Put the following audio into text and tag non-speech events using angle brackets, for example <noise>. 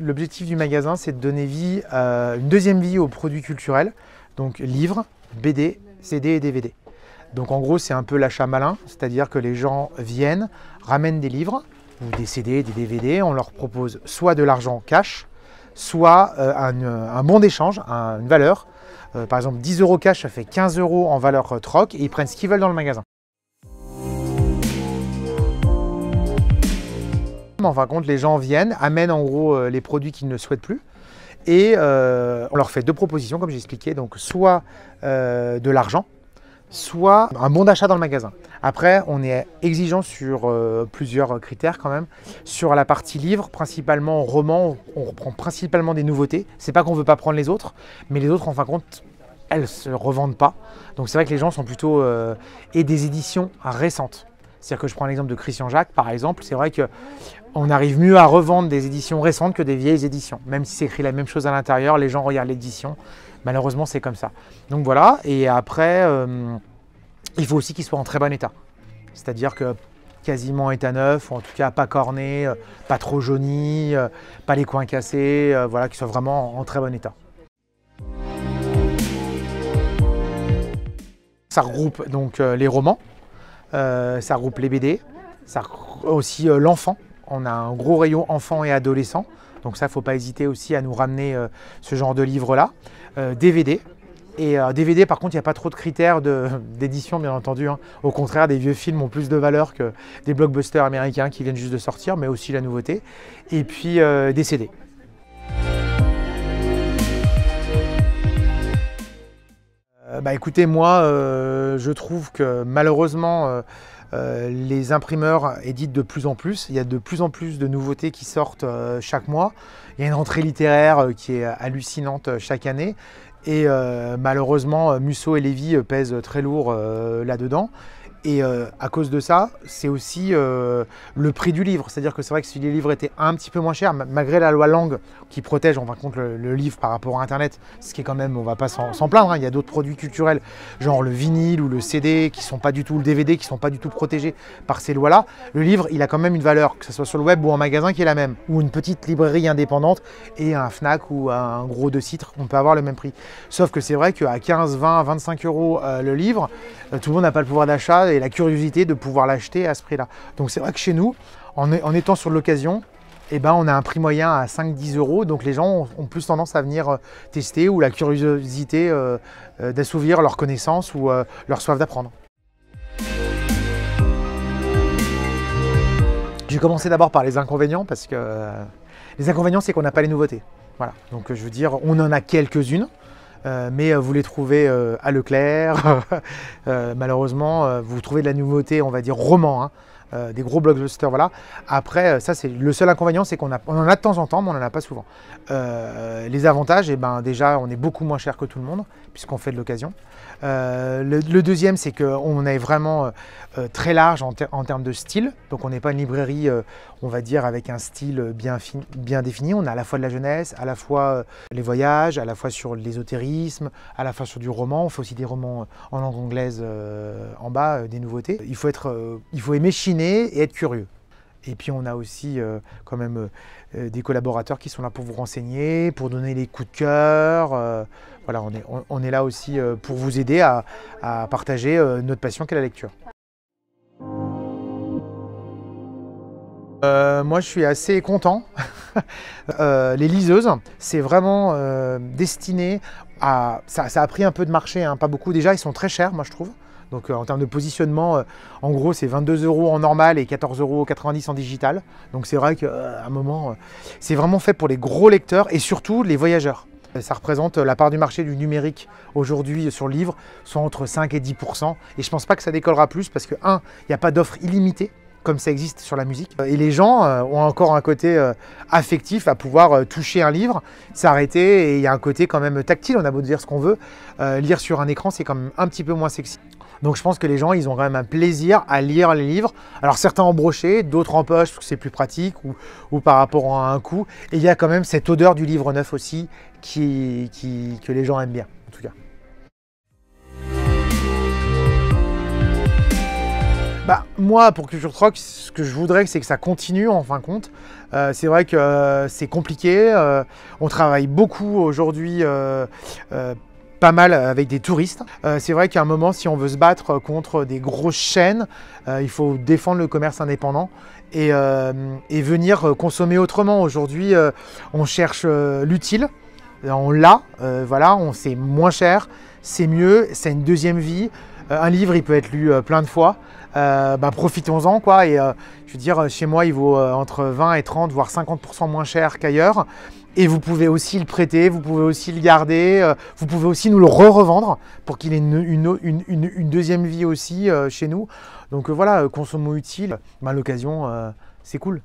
l'objectif du magasin, c'est de donner vie, une deuxième vie aux produits culturels, donc livres, BD, CD et DVD. Donc en gros, c'est un peu l'achat malin, c'est-à-dire que les gens viennent, ramènent des livres ou des CD, des DVD, on leur propose soit de l'argent cash, soit euh, euh, un, bon d'échange, une valeur. Euh, par exemple, 10 euros cash, ça fait 15 euros en valeur troc, et ils prennent ce qu'ils veulent dans le magasin. en fin de compte, les gens viennent, amènent en gros euh, les produits qu'ils ne souhaitent plus. Et euh, on leur fait deux propositions, comme j'ai expliqué, donc soit euh, de l'argent, soit un bon d'achat dans le magasin. Après, on est exigeant sur plusieurs critères quand même. Sur la partie livre, principalement roman, on reprend principalement des nouveautés. C'est pas qu'on veut pas prendre les autres, mais les autres, en fin de compte, elles se revendent pas. Donc c'est vrai que les gens sont plutôt et des éditions récentes. C'est-à-dire que je prends l'exemple de Christian Jacques, par exemple. C'est vrai que on arrive mieux à revendre des éditions récentes que des vieilles éditions. Même si c'est écrit la même chose à l'intérieur, les gens regardent l'édition. Malheureusement, c'est comme ça. Donc voilà, et après, euh, il faut aussi qu'il soit en très bon état. C'est-à-dire que quasiment état neuf, ou en tout cas pas corné, euh, pas trop jauni, euh, pas les coins cassés, voilà, qu'il soit vraiment en très bon état. Ça regroupe donc les romans, ça regroupe les BD, ça regroupe aussi l'enfant, on a un gros rayon enfants et adolescents. Donc ça, ne faut pas hésiter aussi à nous ramener euh, ce genre de livre-là. DVD. Euh, et DVD, euh, par contre, il n'y a pas trop de critères <laughs> d'édition, bien entendu. Hein. Au contraire, des vieux films ont plus de valeur que des blockbusters américains qui viennent juste de sortir, mais aussi la nouveauté. Et puis des CD. bah, Écoutez, moi, euh, je trouve que malheureusement, euh, euh, les imprimeurs éditent de plus en plus. Il y a de plus en plus de nouveautés qui sortent chaque mois. Il y a une rentrée littéraire qui est hallucinante chaque année. Et malheureusement, Musso et Lévy pèsent très lourd là-dedans. Et euh, à cause de ça, c'est aussi euh, le prix du livre. C'est-à-dire que c'est vrai que si les livres étaient un petit peu moins chers, malgré la loi langue qui protège, en va le, livre par rapport à Internet, ce qui est quand même, on va pas s'en plaindre, hein, il y a d'autres produits culturels, genre le vinyle ou le CD, qui sont pas du tout, le DVD, qui sont pas du tout protégés par ces lois-là. Le livre, il a quand même une valeur, que ce soit sur le web ou en magasin, qui est la même. Ou une petite librairie indépendante et un Fnac ou un gros de titres, on peut avoir le même prix. Sauf que c'est vrai qu'à 15, 20, 25 euros euh, le livre, tout le monde n'a pas le pouvoir d'achat et la curiosité de pouvoir l'acheter à ce prix-là. Donc c'est vrai que chez nous, en, étant sur l'occasion, eh ben, on a un prix moyen à 5-10 euros, donc les gens ont, plus tendance à venir euh, tester ou la curiosité euh, euh, d'assouvir leurs connaissances ou leur soif d'apprendre. J'ai commencé d'abord par les inconvénients parce que les inconvénients c'est qu'on n'a pas les nouveautés. Voilà, donc je veux dire, on en a quelques-unes, euh, mais euh, vous les trouvez euh, à Leclerc. <laughs> malheureusement, vous trouvez de la nouveauté, on va dire roman, hein. des gros blockbusters. Voilà. Après, ça c'est le seul inconvénient, c'est qu'on en a de temps en temps, mais on n'en a pas souvent. les avantages, eh ben déjà, on est beaucoup moins cher que tout le monde puisqu'on fait de l'occasion. Euh, le, deuxième, c'est qu'on est vraiment euh, euh, très large en, termes de style. Donc on n'est pas une librairie, on va dire, avec un style bien, défini. On a à la fois de la jeunesse, à la fois les voyages, à la fois sur l'ésotérisme, à la fois sur du roman. On fait aussi des romans en langue anglaise en bas, des nouveautés. Il faut, être, il faut aimer chiner et être curieux. Et puis on a aussi euh, quand même euh, euh, des collaborateurs qui sont là pour vous renseigner, pour donner les coups de cœur. voilà, on est, on, est là aussi pour vous aider à, partager notre passion qu'est la lecture. moi, je suis assez content. <laughs> les liseuses, c'est vraiment destiné à... Ça, a pris un peu de marché, hein, pas beaucoup. Déjà, ils sont très chers, moi, je trouve. Donc euh, en termes de positionnement, euh, en gros, c'est 22 euros en normal et 14,90 euros en digital. Donc c'est vrai qu'à un moment, euh, c'est vraiment fait pour les gros lecteurs et surtout les voyageurs. Ça représente la part du marché du numérique aujourd'hui sur le livre, soit entre 5 et 10 Et je pense pas que ça décollera plus parce que, un, il n'y a pas d'offre illimitée comme ça existe sur la musique. Et les gens ont encore un côté affectif à pouvoir toucher un livre, s'arrêter, et il y a un côté quand même tactile, on a beau dire ce qu'on veut. lire sur un écran, c'est quand même un petit peu moins sexy. Donc je pense que les gens, ils ont quand même un plaisir à lire les livres. Alors certains en broché, d'autres en poche parce que c'est plus pratique ou, ou, par rapport à un coût. Et il y a quand même cette odeur du livre neuf aussi qui, qui, que les gens aiment bien, en tout cas. Bah, moi, pour Culture Troc, ce que je voudrais, c'est que ça continue en fin de compte. Euh, c'est vrai que euh, c'est compliqué. Euh, on travaille beaucoup aujourd'hui pas mal euh, avec des touristes. Euh, c'est vrai qu'à un moment, si on veut se battre euh, contre des grosses chaînes, il faut défendre le commerce indépendant et, venir consommer autrement. Aujourd'hui, on cherche l'utile, on l'a, voilà, on c'est moins cher, c'est mieux, c'est une deuxième vie. un livre, il peut être lu plein de fois. Bah, profitons-en quoi. Et je veux dire, chez moi, il vaut entre 20 et 30, voire 50% moins cher qu'ailleurs. Et vous pouvez aussi le prêter, vous pouvez aussi le garder, euh, vous pouvez aussi nous le re-revendre pour qu'il ait une, deuxième vie aussi euh, chez nous. Donc euh, voilà, consommons utile, ben, l'occasion, c'est cool.